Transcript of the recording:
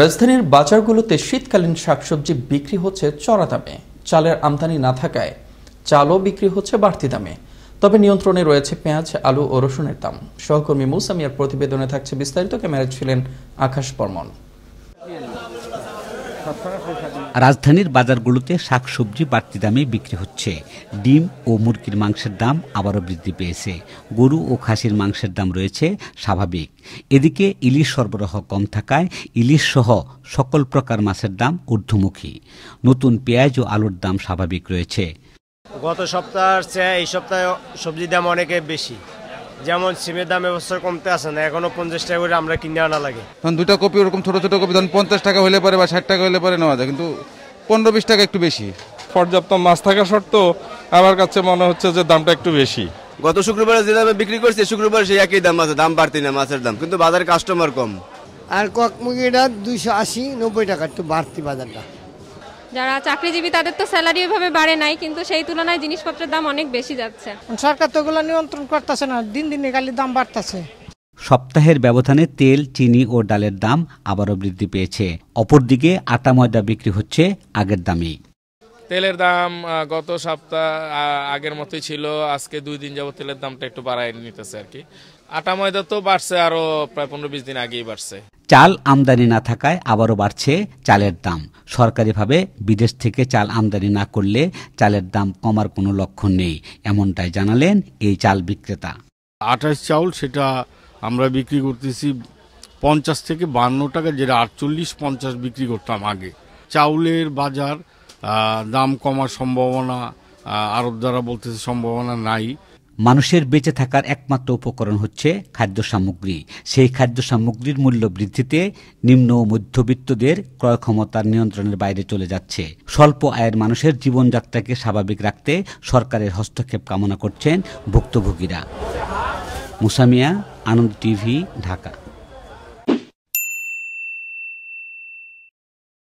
রাজধানীর বাজারগুলোতে শীতকালীন শাকসবজি বিক্রি হচ্ছে চড়া দামে চালের আমদানি না থাকায় চালও বিক্রি হচ্ছে বাড়তি দামে তবে নিয়ন্ত্রণে রয়েছে পেঁয়াজ আলু ও রসুনের দাম সহকর্মী মৌসামিয়ার প্রতিবেদনে থাকছে বিস্তারিত ক্যামেরায় ছিলেন আকাশ বর্মন রাজধানীর বাজারগুলোতে শাকসবজি বাড়তি দামে বিক্রি হচ্ছে ডিম ও মুরগির মাংসের দাম আবারও বৃদ্ধি পেয়েছে গরু ও খাসির মাংসের দাম রয়েছে স্বাভাবিক এদিকে ইলিশ সরবরাহ কম থাকায় ইলিশ সহ সকল প্রকার মাছের দাম ঊর্ধ্বমুখী নতুন পেঁয়াজ ও আলুর দাম স্বাভাবিক রয়েছে গত সপ্তাহের চেয়ে এই সপ্তাহে সবজির দাম অনেক বেশি যেমন সিমের দাম এবছর কমতে আসে না এখনো পঞ্চাশ টাকা করে আমরা কিনে আনা লাগে তখন দুটো কপি ওরকম ছোটো ছোটো কপি ধরুন পঞ্চাশ টাকা হলে পরে বা ষাট টাকা হলে পরে নেওয়া যায় কিন্তু পনেরো বিশ টাকা একটু বেশি পর্যাপ্ত মাছ থাকা সত্ত্বেও আমার কাছে মনে হচ্ছে যে দামটা একটু বেশি গত শুক্রবারে যে দামে বিক্রি করছে শুক্রবার সেই একই দাম আছে দাম বাড়তি না মাছের দাম কিন্তু বাজারে কাস্টমার কম আর কক মুগিটা দুইশো আশি নব্বই টাকা একটু বাড়তি বাজারটা যারা চাকরিজীবী তাদের তো স্যালারি এভাবে বাড়ে নাই কিন্তু সেই তুলনায় জিনিসপত্রের দাম অনেক বেশি যাচ্ছে সরকার তো ওগুলো নিয়ন্ত্রণ করতেছে না দিন দিন খালি দাম বাড়তেছে সপ্তাহের ব্যবধানে তেল চিনি ও ডালের দাম আবারও বৃদ্ধি পেয়েছে অপরদিকে আটা ময়দা বিক্রি হচ্ছে আগের দামেই তেলের দাম গত সপ্তাহ আগের মতোই ছিল আজকে দুই দিন যাবত তেলের দামটা একটু বাড়ায় নিতেছে আর কি আটা ময়দা তো বাড়ছে আরো প্রায় পনেরো বিশ দিন আগেই বাড়ছে চাল আমদানি না থাকায় আবারও বাড়ছে চালের দাম সরকারিভাবে বিদেশ থেকে চাল আমদানি না করলে চালের দাম কমার কোনো লক্ষণ নেই এমনটাই জানালেন এই চাল বিক্রেতা আঠাশ চাউল সেটা আমরা বিক্রি করতেছি পঞ্চাশ থেকে বান্ন টাকা যেটা আটচল্লিশ পঞ্চাশ বিক্রি করতাম আগে চাউলের বাজার দাম কমার সম্ভাবনা আরব দ্বারা বলতেছে সম্ভাবনা নাই মানুষের বেঁচে থাকার একমাত্র উপকরণ হচ্ছে খাদ্য সামগ্রী সেই খাদ্য সামগ্রীর মূল্য বৃদ্ধিতে নিম্ন ও মধ্যবিত্তদের ক্রয় ক্ষমতার নিয়ন্ত্রণের বাইরে চলে যাচ্ছে স্বল্প আয়ের মানুষের জীবনযাত্রাকে স্বাভাবিক রাখতে সরকারের হস্তক্ষেপ কামনা করছেন ভুক্তভোগীরা মুসামিয়া আনন্দ টিভি ঢাকা